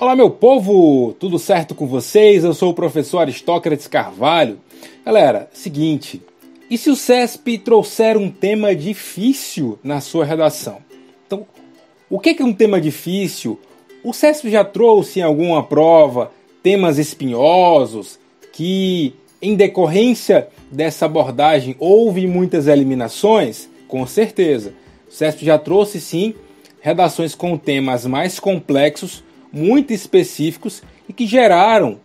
Olá, meu povo! Tudo certo com vocês? Eu sou o professor Aristócrates Carvalho. Galera, seguinte: e se o CESP trouxer um tema difícil na sua redação? Então, o que é um tema difícil? O CESP já trouxe em alguma prova temas espinhosos que, em decorrência dessa abordagem, houve muitas eliminações? Com certeza. O CESP já trouxe, sim, redações com temas mais complexos muito específicos e que geraram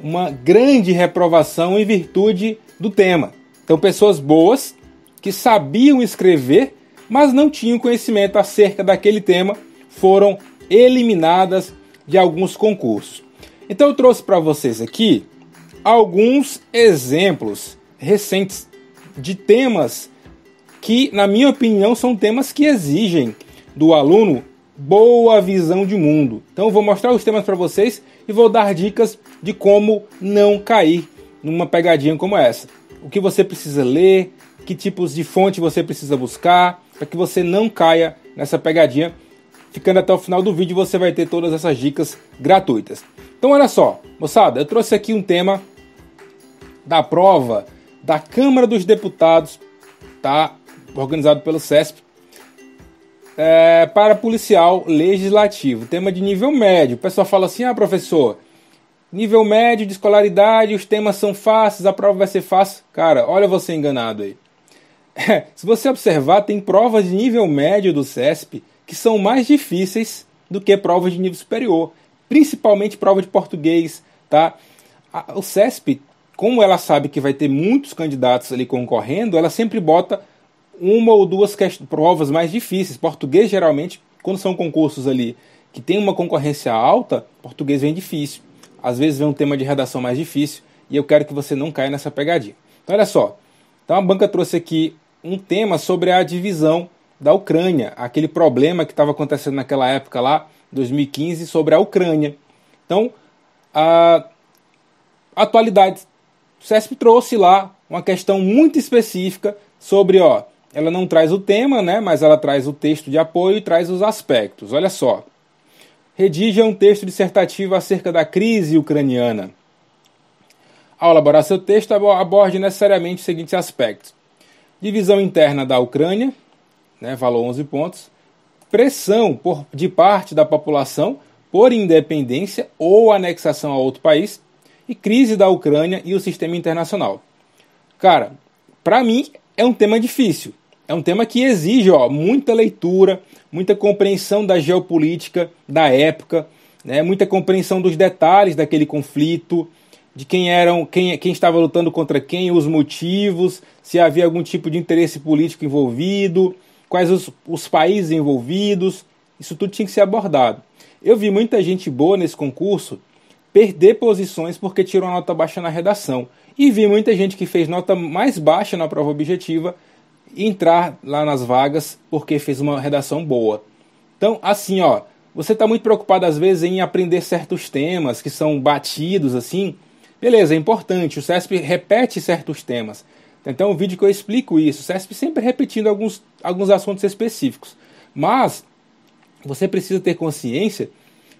uma grande reprovação em virtude do tema. Então, pessoas boas que sabiam escrever, mas não tinham conhecimento acerca daquele tema, foram eliminadas de alguns concursos. Então, eu trouxe para vocês aqui alguns exemplos recentes de temas que, na minha opinião, são temas que exigem do aluno boa visão de mundo. Então vou mostrar os temas para vocês e vou dar dicas de como não cair numa pegadinha como essa. O que você precisa ler, que tipos de fonte você precisa buscar, para que você não caia nessa pegadinha. Ficando até o final do vídeo você vai ter todas essas dicas gratuitas. Então olha só, moçada, eu trouxe aqui um tema da prova da Câmara dos Deputados, tá? Organizado pelo CESP, é, para policial legislativo, tema de nível médio. O pessoal fala assim: ah, professor, nível médio de escolaridade, os temas são fáceis, a prova vai ser fácil. Cara, olha você enganado aí. É, se você observar, tem provas de nível médio do CESP que são mais difíceis do que provas de nível superior, principalmente prova de português, tá? A, o CESP, como ela sabe que vai ter muitos candidatos ali concorrendo, ela sempre bota uma ou duas provas mais difíceis. Português, geralmente, quando são concursos ali que tem uma concorrência alta, português vem difícil. Às vezes vem um tema de redação mais difícil e eu quero que você não caia nessa pegadinha. Então, olha só. Então, a banca trouxe aqui um tema sobre a divisão da Ucrânia, aquele problema que estava acontecendo naquela época lá, 2015, sobre a Ucrânia. Então, a atualidade. O CESP trouxe lá uma questão muito específica sobre ó, ela não traz o tema, né, mas ela traz o texto de apoio e traz os aspectos. Olha só. Redija é um texto dissertativo acerca da crise ucraniana. Ao elaborar seu texto, aborde necessariamente os seguintes aspectos: divisão interna da Ucrânia, né, valor 11 pontos, pressão por, de parte da população por independência ou anexação a outro país, e crise da Ucrânia e o sistema internacional. Cara, para mim é um tema difícil é um tema que exige ó, muita leitura, muita compreensão da geopolítica da época, né, muita compreensão dos detalhes daquele conflito, de quem eram, quem, quem estava lutando contra quem, os motivos, se havia algum tipo de interesse político envolvido, quais os, os países envolvidos. Isso tudo tinha que ser abordado. Eu vi muita gente boa nesse concurso perder posições porque tirou uma nota baixa na redação. E vi muita gente que fez nota mais baixa na prova objetiva entrar lá nas vagas porque fez uma redação boa. Então, assim, ó, você está muito preocupado às vezes em aprender certos temas que são batidos assim. Beleza, é importante, o CESP repete certos temas. Então, um vídeo que eu explico isso, o CESP sempre repetindo alguns, alguns assuntos específicos. Mas você precisa ter consciência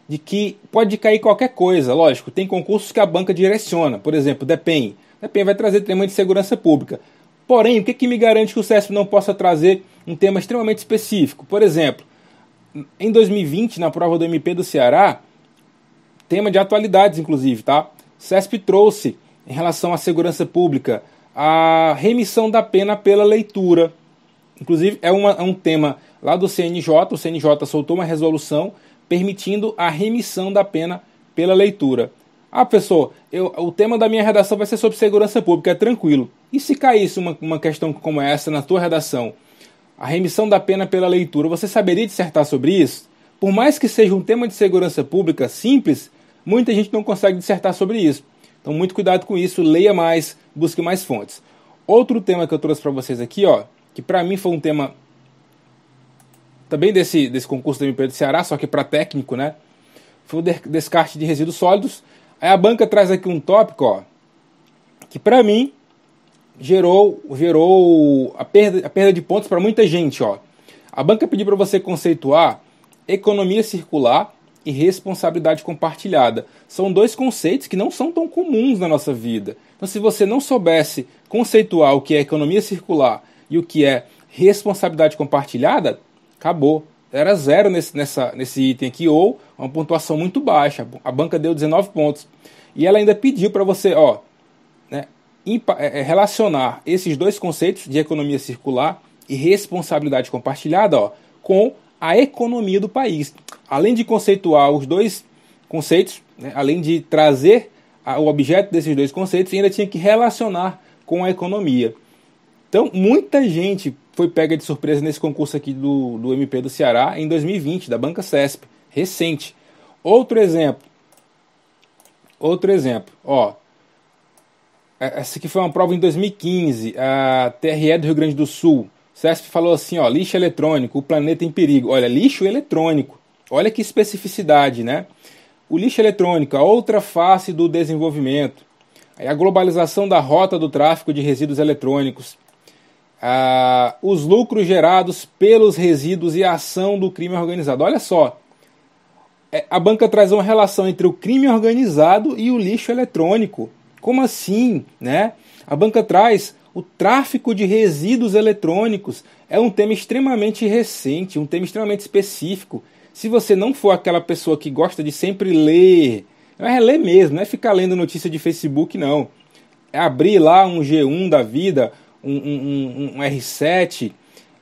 de que pode cair qualquer coisa, lógico, tem concursos que a banca direciona, por exemplo, DEPEN. DEPEN vai trazer tema de segurança pública. Porém, o que, que me garante que o CESP não possa trazer um tema extremamente específico? Por exemplo, em 2020, na prova do MP do Ceará, tema de atualidades, inclusive, tá? CESP trouxe, em relação à segurança pública, a remissão da pena pela leitura. Inclusive, é, uma, é um tema lá do CNJ, o CNJ soltou uma resolução permitindo a remissão da pena pela leitura. Ah, professor, eu, o tema da minha redação vai ser sobre segurança pública, é tranquilo. E se caísse uma, uma questão como essa na tua redação? A remissão da pena pela leitura, você saberia dissertar sobre isso? Por mais que seja um tema de segurança pública simples, muita gente não consegue dissertar sobre isso. Então, muito cuidado com isso, leia mais, busque mais fontes. Outro tema que eu trouxe para vocês aqui, ó, que para mim foi um tema também desse, desse concurso da MP do Ceará, só que para técnico, né? Foi o descarte de resíduos sólidos Aí a banca traz aqui um tópico, ó, que para mim gerou, gerou a, perda, a perda de pontos para muita gente. Ó. A banca pediu para você conceituar economia circular e responsabilidade compartilhada. São dois conceitos que não são tão comuns na nossa vida. Então, se você não soubesse conceituar o que é economia circular e o que é responsabilidade compartilhada, acabou era zero nesse, nessa, nesse item aqui, ou uma pontuação muito baixa. A banca deu 19 pontos. E ela ainda pediu para você ó, né, é, é, relacionar esses dois conceitos de economia circular e responsabilidade compartilhada ó, com a economia do país. Além de conceituar os dois conceitos, né, além de trazer a, o objeto desses dois conceitos, ainda tinha que relacionar com a economia. Então, muita gente foi pega de surpresa nesse concurso aqui do, do MP do Ceará em 2020, da Banca CESP, recente. Outro exemplo. Outro exemplo, ó. É, essa aqui foi uma prova em 2015, a TRE do Rio Grande do Sul. CESP falou assim, ó, lixo eletrônico, o planeta em perigo. Olha, lixo eletrônico. Olha que especificidade, né? O lixo eletrônico, a outra face do desenvolvimento. A globalização da rota do tráfico de resíduos eletrônicos ah, os lucros gerados pelos resíduos e a ação do crime organizado. Olha só, é, a banca traz uma relação entre o crime organizado e o lixo eletrônico. Como assim, né? A banca traz o tráfico de resíduos eletrônicos. É um tema extremamente recente, um tema extremamente específico. Se você não for aquela pessoa que gosta de sempre ler, não é ler mesmo, não é ficar lendo notícia de Facebook, não. É abrir lá um G1 da vida, um, um, um, R7,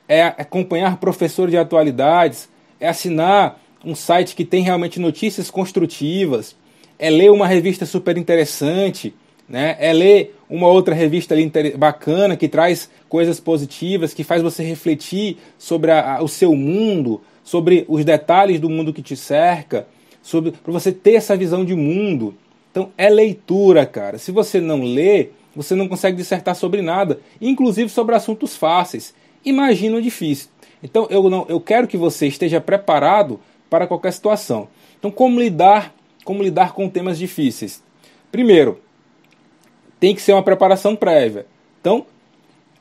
é acompanhar professor de atualidades, é assinar um site que tem realmente notícias construtivas, é ler uma revista super interessante, né? é ler uma outra revista ali bacana que traz coisas positivas, que faz você refletir sobre a, a, o seu mundo, sobre os detalhes do mundo que te cerca, sobre para você ter essa visão de mundo. Então é leitura, cara. Se você não lê, você não consegue dissertar sobre nada, inclusive sobre assuntos fáceis. Imagina o difícil. Então eu não, eu quero que você esteja preparado para qualquer situação. Então como lidar, como lidar com temas difíceis? Primeiro, tem que ser uma preparação prévia. Então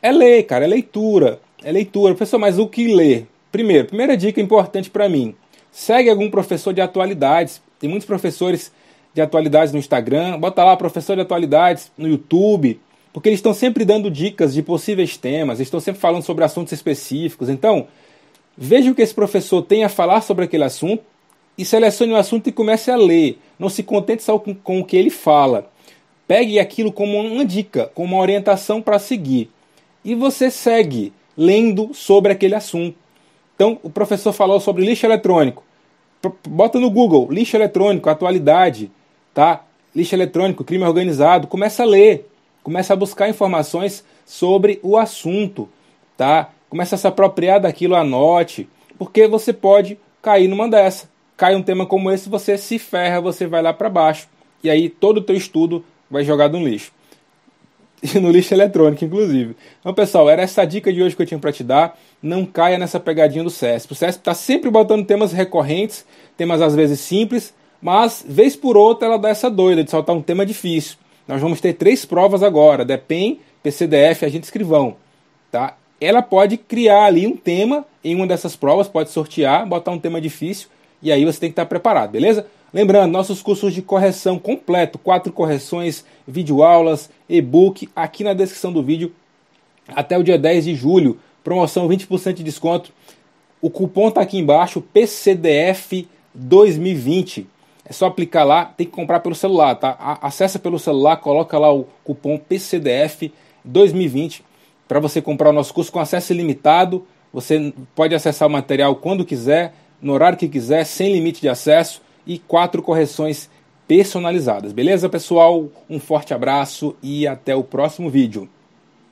é ler, cara, é leitura, é leitura. Professor, mas o que ler? Primeiro, primeira dica importante para mim: segue algum professor de atualidades. Tem muitos professores de atualidades no Instagram, bota lá professor de atualidades no YouTube, porque eles estão sempre dando dicas de possíveis temas, estão sempre falando sobre assuntos específicos. Então, veja o que esse professor tem a falar sobre aquele assunto e selecione o assunto e comece a ler. Não se contente só com, com o que ele fala. Pegue aquilo como uma dica, como uma orientação para seguir. E você segue lendo sobre aquele assunto. Então, o professor falou sobre lixo eletrônico. Bota no Google, lixo eletrônico, atualidade tá? Lixo eletrônico, crime organizado, começa a ler, começa a buscar informações sobre o assunto, tá? Começa a se apropriar daquilo, anote, porque você pode cair numa dessa. Cai um tema como esse, você se ferra, você vai lá para baixo e aí todo o teu estudo vai jogado no lixo. no lixo eletrônico, inclusive. Então, pessoal, era essa dica de hoje que eu tinha para te dar. Não caia nessa pegadinha do CESP. O CESP está sempre botando temas recorrentes, temas às vezes simples, mas, vez por outra, ela dá essa doida de soltar um tema difícil. Nós vamos ter três provas agora: DEPEN, PCDF e agente escrivão. Tá? Ela pode criar ali um tema em uma dessas provas, pode sortear, botar um tema difícil, e aí você tem que estar preparado, beleza? Lembrando, nossos cursos de correção completo, quatro correções, videoaulas, e-book, aqui na descrição do vídeo, até o dia 10 de julho, promoção 20% de desconto. O cupom está aqui embaixo, PCDF 2020. É só aplicar lá, tem que comprar pelo celular, tá? Acessa pelo celular, coloca lá o cupom PCDF 2020 para você comprar o nosso curso com acesso ilimitado. Você pode acessar o material quando quiser, no horário que quiser, sem limite de acesso e quatro correções personalizadas. Beleza, pessoal? Um forte abraço e até o próximo vídeo.